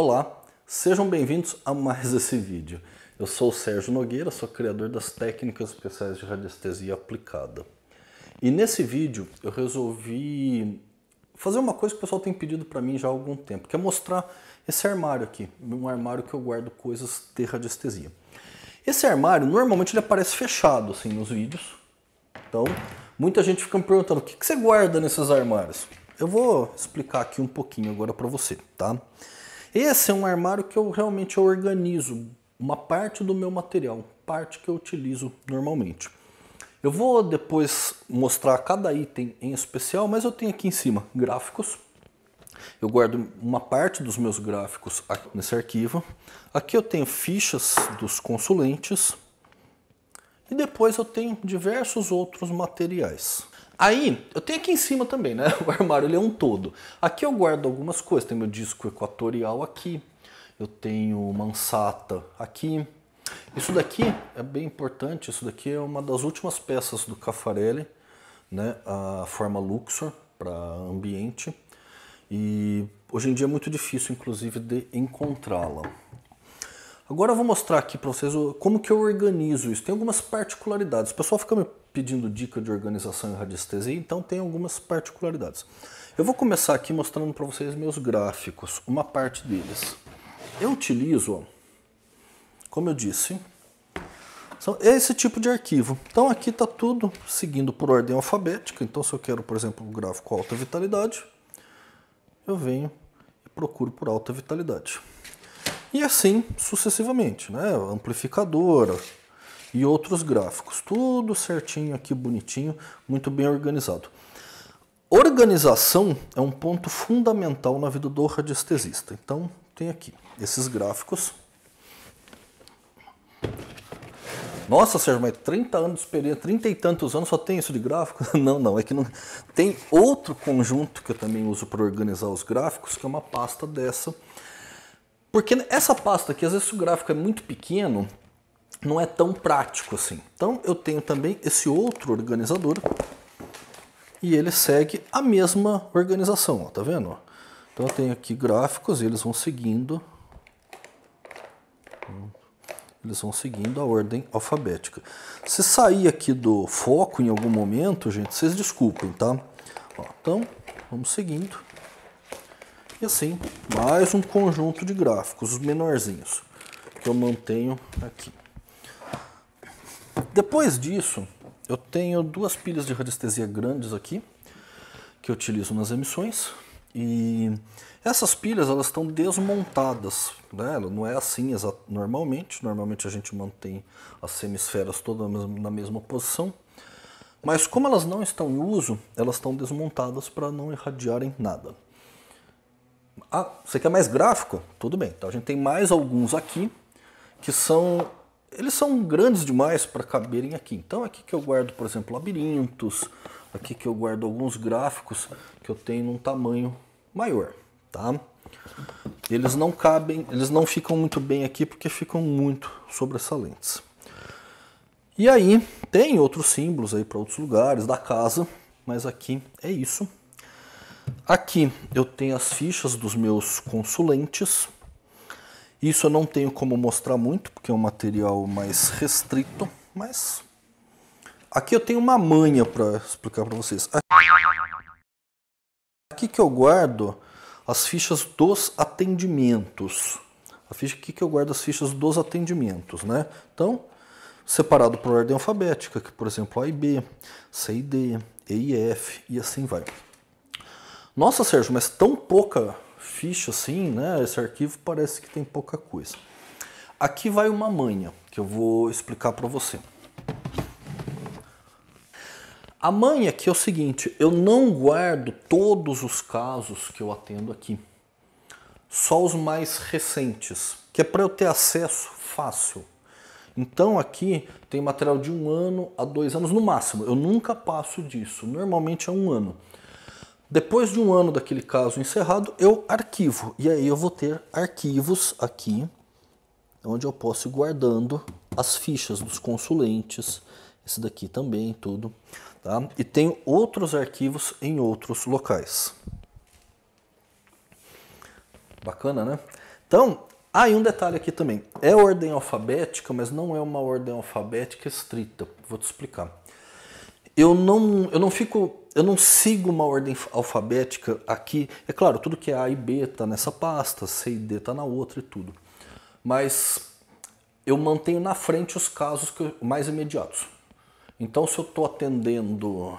Olá, sejam bem-vindos a mais esse vídeo. Eu sou o Sérgio Nogueira, sou criador das técnicas especiais de radiestesia aplicada. E nesse vídeo eu resolvi fazer uma coisa que o pessoal tem pedido para mim já há algum tempo, que é mostrar esse armário aqui, um armário que eu guardo coisas de radiestesia. Esse armário, normalmente ele aparece fechado assim nos vídeos, então muita gente fica me perguntando, o que, que você guarda nesses armários? Eu vou explicar aqui um pouquinho agora para você, tá? Esse é um armário que eu realmente organizo uma parte do meu material, parte que eu utilizo normalmente. Eu vou depois mostrar cada item em especial, mas eu tenho aqui em cima gráficos. Eu guardo uma parte dos meus gráficos nesse arquivo. Aqui eu tenho fichas dos consulentes. E depois eu tenho diversos outros materiais. Aí, eu tenho aqui em cima também, né? O armário ele é um todo. Aqui eu guardo algumas coisas. Tem meu disco equatorial aqui. Eu tenho mansata aqui. Isso daqui é bem importante. Isso daqui é uma das últimas peças do Caffarelli, né? A forma Luxor para ambiente. E hoje em dia é muito difícil, inclusive, de encontrá-la. Agora eu vou mostrar aqui para vocês como que eu organizo isso. Tem algumas particularidades. O pessoal fica me pedindo dica de organização em radiestesia, então tem algumas particularidades. Eu vou começar aqui mostrando para vocês meus gráficos, uma parte deles. Eu utilizo, como eu disse, são esse tipo de arquivo. Então aqui está tudo seguindo por ordem alfabética. Então se eu quero, por exemplo, um gráfico alta vitalidade, eu venho e procuro por alta vitalidade. E assim sucessivamente, né? Amplificadora e outros gráficos. Tudo certinho aqui, bonitinho, muito bem organizado. Organização é um ponto fundamental na vida do radiestesista. Então, tem aqui esses gráficos. Nossa, Sérgio, mas 30 anos de experiência, 30 e tantos anos só tem isso de gráfico? Não, não, é que não. Tem outro conjunto que eu também uso para organizar os gráficos, que é uma pasta dessa, porque essa pasta aqui, às vezes o gráfico é muito pequeno, não é tão prático assim. Então eu tenho também esse outro organizador e ele segue a mesma organização, ó, tá vendo? Então eu tenho aqui gráficos e eles vão seguindo eles vão seguindo a ordem alfabética. Se sair aqui do foco em algum momento, gente, vocês desculpem, tá? Ó, então, vamos seguindo. E assim, mais um conjunto de gráficos, os menorzinhos, que eu mantenho aqui. Depois disso, eu tenho duas pilhas de radiestesia grandes aqui, que eu utilizo nas emissões. E essas pilhas elas estão desmontadas, né? não é assim normalmente. Normalmente a gente mantém as semisferas todas na mesma posição. Mas como elas não estão em uso, elas estão desmontadas para não irradiarem nada. Ah, você quer mais gráfico? Tudo bem. Então a gente tem mais alguns aqui que são. Eles são grandes demais para caberem aqui. Então aqui que eu guardo, por exemplo, labirintos. Aqui que eu guardo alguns gráficos que eu tenho num tamanho maior, tá? Eles não cabem, eles não ficam muito bem aqui porque ficam muito sobressalentes. E aí tem outros símbolos aí para outros lugares da casa, mas aqui é isso. Aqui eu tenho as fichas dos meus consulentes. Isso eu não tenho como mostrar muito, porque é um material mais restrito, mas aqui eu tenho uma manha para explicar para vocês. Aqui que eu guardo as fichas dos atendimentos. A ficha aqui que eu guardo as fichas dos atendimentos, né? Então, separado por ordem alfabética, que por exemplo A e B, C e D, E e F e assim vai. Nossa, Sérgio, mas tão pouca ficha assim, né? Esse arquivo parece que tem pouca coisa. Aqui vai uma manha que eu vou explicar para você. A manha aqui é o seguinte, eu não guardo todos os casos que eu atendo aqui. Só os mais recentes, que é para eu ter acesso fácil. Então aqui tem material de um ano a dois anos no máximo. Eu nunca passo disso. Normalmente é um ano. Depois de um ano daquele caso encerrado, eu arquivo. E aí eu vou ter arquivos aqui, onde eu posso ir guardando as fichas dos consulentes, esse daqui também, tudo. Tá? E tenho outros arquivos em outros locais. Bacana, né? Então, aí ah, um detalhe aqui também. É ordem alfabética, mas não é uma ordem alfabética estrita. Vou te explicar eu não, eu não fico, eu não sigo uma ordem alfabética aqui. É claro, tudo que é A e B está nessa pasta, C e D está na outra e tudo. Mas eu mantenho na frente os casos eu, mais imediatos. Então, se eu estou atendendo,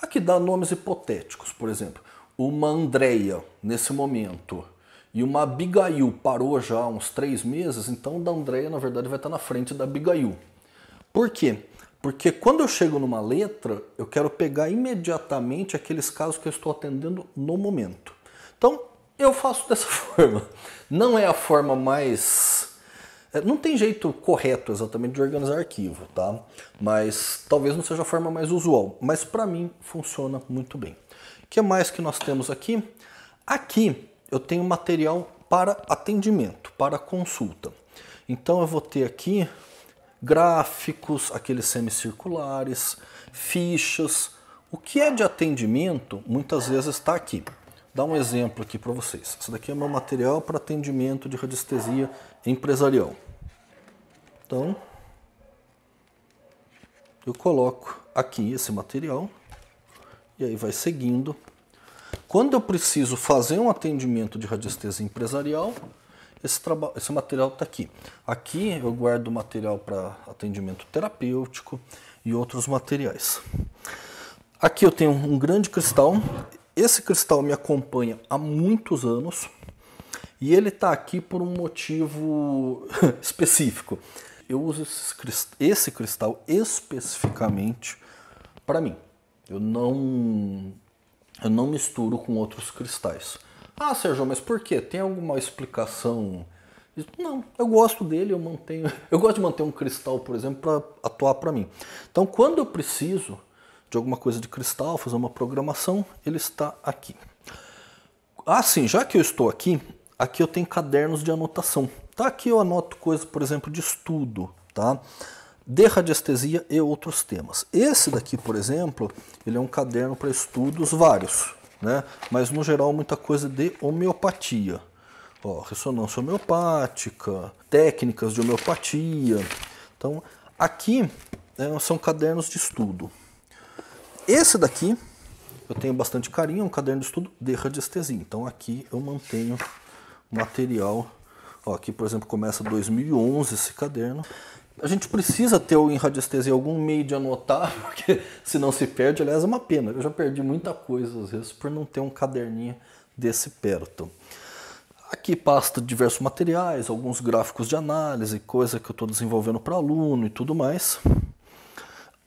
aqui dá nomes hipotéticos, por exemplo, uma Andreia nesse momento e uma Abigail parou já há uns três meses, então da Andreia, na verdade, vai estar tá na frente da Abigail. Por quê? Porque quando eu chego numa letra, eu quero pegar imediatamente aqueles casos que eu estou atendendo no momento. Então, eu faço dessa forma. Não é a forma mais. É, não tem jeito correto exatamente de organizar arquivo, tá? Mas talvez não seja a forma mais usual. Mas para mim funciona muito bem. O que mais que nós temos aqui? Aqui eu tenho material para atendimento, para consulta. Então eu vou ter aqui gráficos, aqueles semicirculares, fichas. O que é de atendimento muitas vezes está aqui. Dá um exemplo aqui para vocês. Isso daqui é meu material para atendimento de radiestesia empresarial. Então, eu coloco aqui esse material e aí vai seguindo. Quando eu preciso fazer um atendimento de radiestesia empresarial, esse, esse material está aqui. Aqui eu guardo material para atendimento terapêutico e outros materiais. Aqui eu tenho um grande cristal. Esse cristal me acompanha há muitos anos e ele está aqui por um motivo específico. Eu uso esse cristal especificamente para mim. Eu não, eu não misturo com outros cristais. Ah, Sérgio, mas por quê? Tem alguma explicação? Não, eu gosto dele, eu mantenho. Eu gosto de manter um cristal, por exemplo, para atuar para mim. Então, quando eu preciso de alguma coisa de cristal, fazer uma programação, ele está aqui. Ah, sim, já que eu estou aqui, aqui eu tenho cadernos de anotação. Tá aqui eu anoto coisas, por exemplo, de estudo, tá? De radiestesia e outros temas. Esse daqui, por exemplo, ele é um caderno para estudos vários né? mas no geral muita coisa de homeopatia. Ó, ressonância homeopática, técnicas de homeopatia. Então, aqui né, são cadernos de estudo. Esse daqui eu tenho bastante carinho, é um caderno de estudo de radiestesia. Então, aqui eu mantenho material. Ó, aqui, por exemplo, começa 2011 esse caderno a gente precisa ter em radiestesia algum meio de anotar, porque se não se perde, aliás, é uma pena. Eu já perdi muita coisa às vezes por não ter um caderninho desse perto. Aqui pasta diversos materiais, alguns gráficos de análise, coisa que eu estou desenvolvendo para aluno e tudo mais.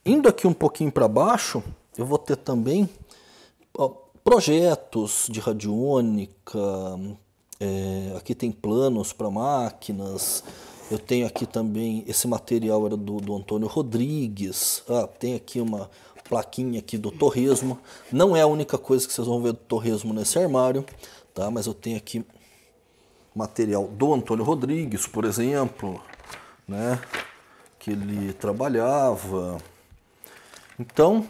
Indo aqui um pouquinho para baixo, eu vou ter também ó, projetos de radiônica, é, aqui tem planos para máquinas, eu tenho aqui também, esse material era do, do Antônio Rodrigues. Ah, tem aqui uma plaquinha aqui do torresmo. Não é a única coisa que vocês vão ver do torresmo nesse armário, tá? Mas eu tenho aqui material do Antônio Rodrigues, por exemplo, né? Que ele trabalhava. Então,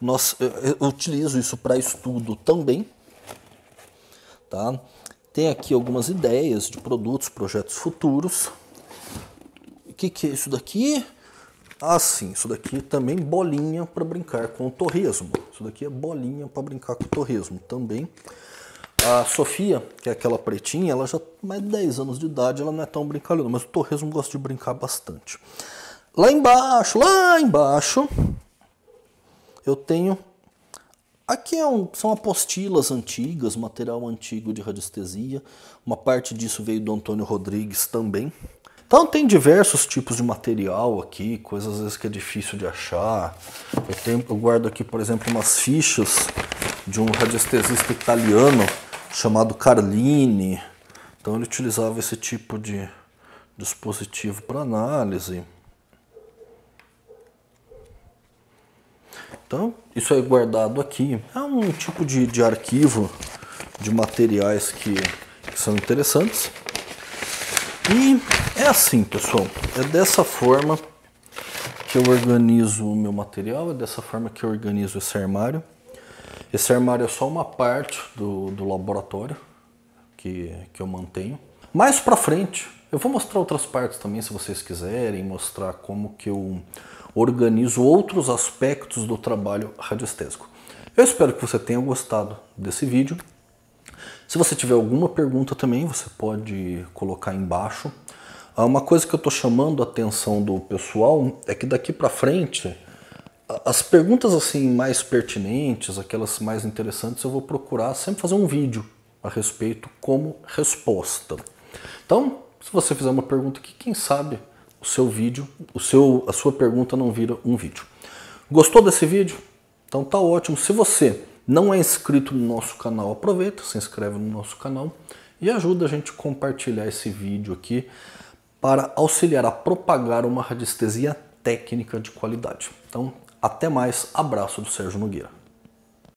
nós, eu utilizo isso para estudo também, tá? tem aqui algumas ideias de produtos, projetos futuros. O que, que é isso daqui? Ah, sim, isso daqui também bolinha para brincar com o torresmo. Isso daqui é bolinha para brincar com o torresmo também. A Sofia, que é aquela pretinha, ela já tá mais de 10 anos de idade, ela não é tão brincalhona, mas o torresmo gosta de brincar bastante. Lá embaixo, lá embaixo, eu tenho Aqui é um, são apostilas antigas, material antigo de radiestesia. Uma parte disso veio do Antônio Rodrigues também. Então tem diversos tipos de material aqui, coisas às vezes que é difícil de achar. Eu, tenho, eu guardo aqui, por exemplo, umas fichas de um radiestesista italiano chamado Carlini. Então ele utilizava esse tipo de dispositivo para análise. Então, isso é guardado aqui. É um tipo de, de arquivo de materiais que, que são interessantes. E é assim, pessoal. É dessa forma que eu organizo o meu material, é dessa forma que eu organizo esse armário. Esse armário é só uma parte do, do laboratório que, que eu mantenho. Mais para frente, eu vou mostrar outras partes também, se vocês quiserem, mostrar como que eu organizo outros aspectos do trabalho radiestésico. Eu espero que você tenha gostado desse vídeo. Se você tiver alguma pergunta também, você pode colocar embaixo. Ah, uma coisa que eu estou chamando a atenção do pessoal é que daqui para frente, as perguntas assim mais pertinentes, aquelas mais interessantes, eu vou procurar sempre fazer um vídeo a respeito como resposta. Então, se você fizer uma pergunta aqui, quem sabe, o seu vídeo, o seu, a sua pergunta não vira um vídeo. Gostou desse vídeo? Então tá ótimo. Se você não é inscrito no nosso canal, aproveita, se inscreve no nosso canal e ajuda a gente a compartilhar esse vídeo aqui para auxiliar a propagar uma radiestesia técnica de qualidade. Então, até mais, abraço do Sérgio Nogueira.